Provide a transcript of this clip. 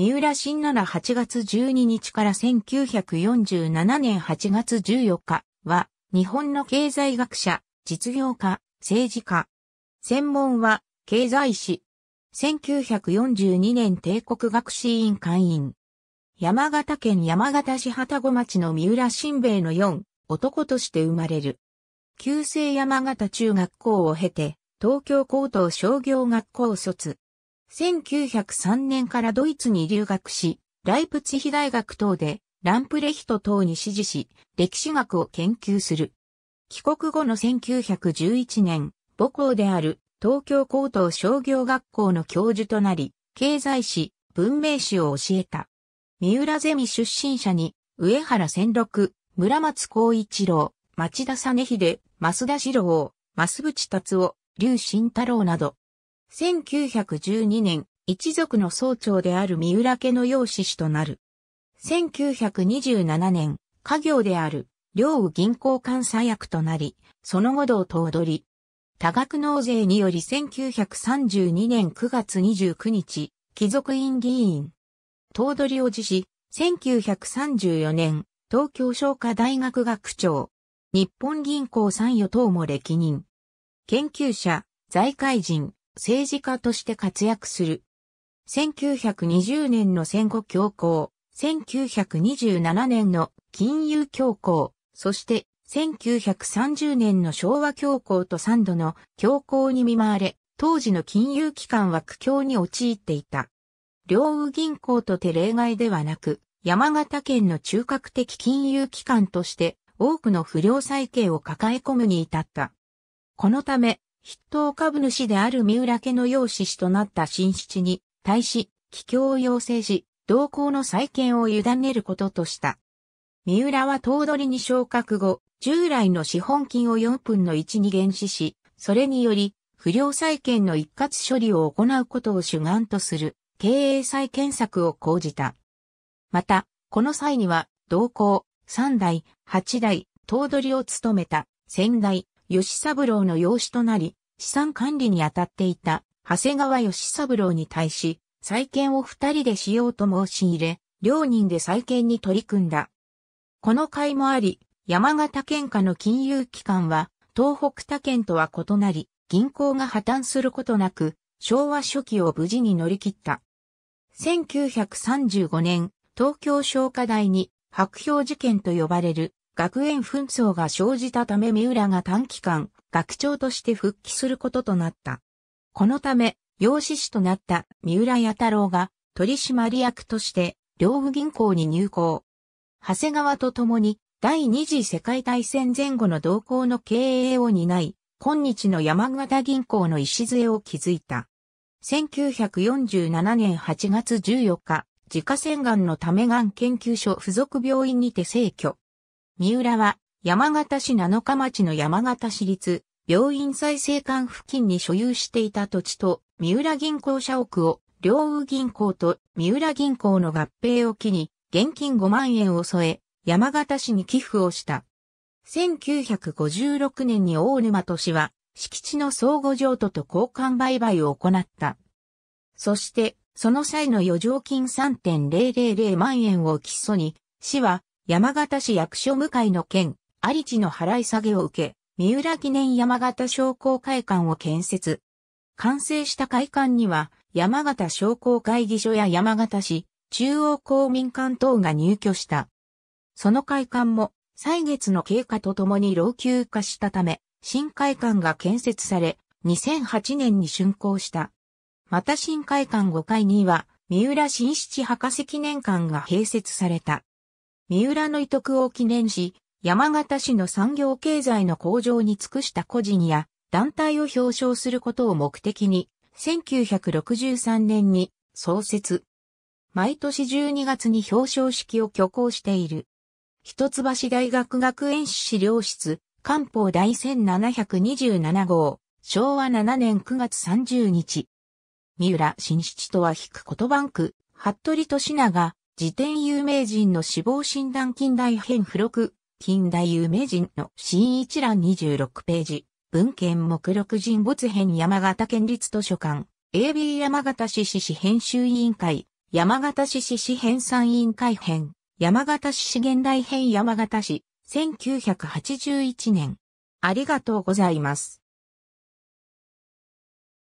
三浦新奈良8月12日から1947年8月14日は、日本の経済学者、実業家、政治家。専門は、経済史。1942年帝国学士院会員。山形県山形市旗子町の三浦新兵衛の4、男として生まれる。旧制山形中学校を経て、東京高等商業学校卒。1903年からドイツに留学し、ライプツヒ大学等でランプレヒト等に支持し、歴史学を研究する。帰国後の1911年、母校である東京高等商業学校の教授となり、経済史、文明史を教えた。三浦ゼミ出身者に、上原千六、村松光一郎、町田実秀、増田志郎、増淵達夫、龍慎太郎など、1912年、一族の総長である三浦家の養子氏となる。1927年、家業である、両右銀行監査役となり、その後道頭取り。多額納税により1932年9月29日、貴族院議員。頭取を辞し、1934年、東京商科大学学長。日本銀行参与等も歴任。研究者、財界人、政治家として活躍する。1920年の戦後恐慌、1927年の金融恐慌、そして1930年の昭和恐慌と3度の恐慌に見舞われ、当時の金融機関は苦境に陥っていた。両右銀行とて例外ではなく、山形県の中核的金融機関として多くの不良債権を抱え込むに至った。このため、筆頭株主である三浦家の養子氏となった新七に、対し、帰郷を要請し、同行の再建を委ねることとした。三浦は頭取に昇格後、従来の資本金を4分の1に減資し、それにより、不良債権の一括処理を行うことを主眼とする経営再建策を講じた。また、この際には、同行、三代、八代、頭取を務めた、仙代、吉三郎の養子となり、資産管理に当たっていた長谷川義三郎に対し、再建を二人でしようと申し入れ、両人で再建に取り組んだ。この会もあり、山形県下の金融機関は、東北他県とは異なり、銀行が破綻することなく、昭和初期を無事に乗り切った。1935年、東京商科大に白氷事件と呼ばれる学園紛争が生じたため三浦が短期間学長として復帰することとなった。このため、養子師となった三浦弥太郎が取締役として両部銀行に入行。長谷川と共に第二次世界大戦前後の動向の経営を担い、今日の山形銀行の礎を築いた。1947年8月14日、自家洗顔のためがん研究所附属病院にて逝去。三浦は山形市七日町の山形市立病院再生館付近に所有していた土地と三浦銀行社屋を両右銀行と三浦銀行の合併を機に現金5万円を添え山形市に寄付をした。1956年に大沼都市は敷地の相互譲渡と交換売買を行った。そしてその際の余剰金3.000万円を基礎に市は山形市役所向かいの県あり地の払い下げを受け、三浦記念山形商工会館を建設。完成した会館には、山形商工会議所や山形市、中央公民館等が入居した。その会館も、歳月の経過とともに老朽化したため、新会館が建設され、2008年に竣工した。また新会館5階には、三浦新七博士記念館が併設された。三浦の遺徳を記念し、山形市の産業経済の向上に尽くした個人や団体を表彰することを目的に、1963年に創設。毎年12月に表彰式を挙行している。一橋大学学園史資料室、官報第1727号、昭和7年9月30日。三浦新七とは引く言葉んく、服部利長、辞典有名人の死亡診断近代編付録、近代有名人の新一覧26ページ、文献目録人没編山形県立図書館、AB 山形市市市編集委員会、山形市市市編纂委員会編、山形市市現代編山形市、1981年。ありがとうございます。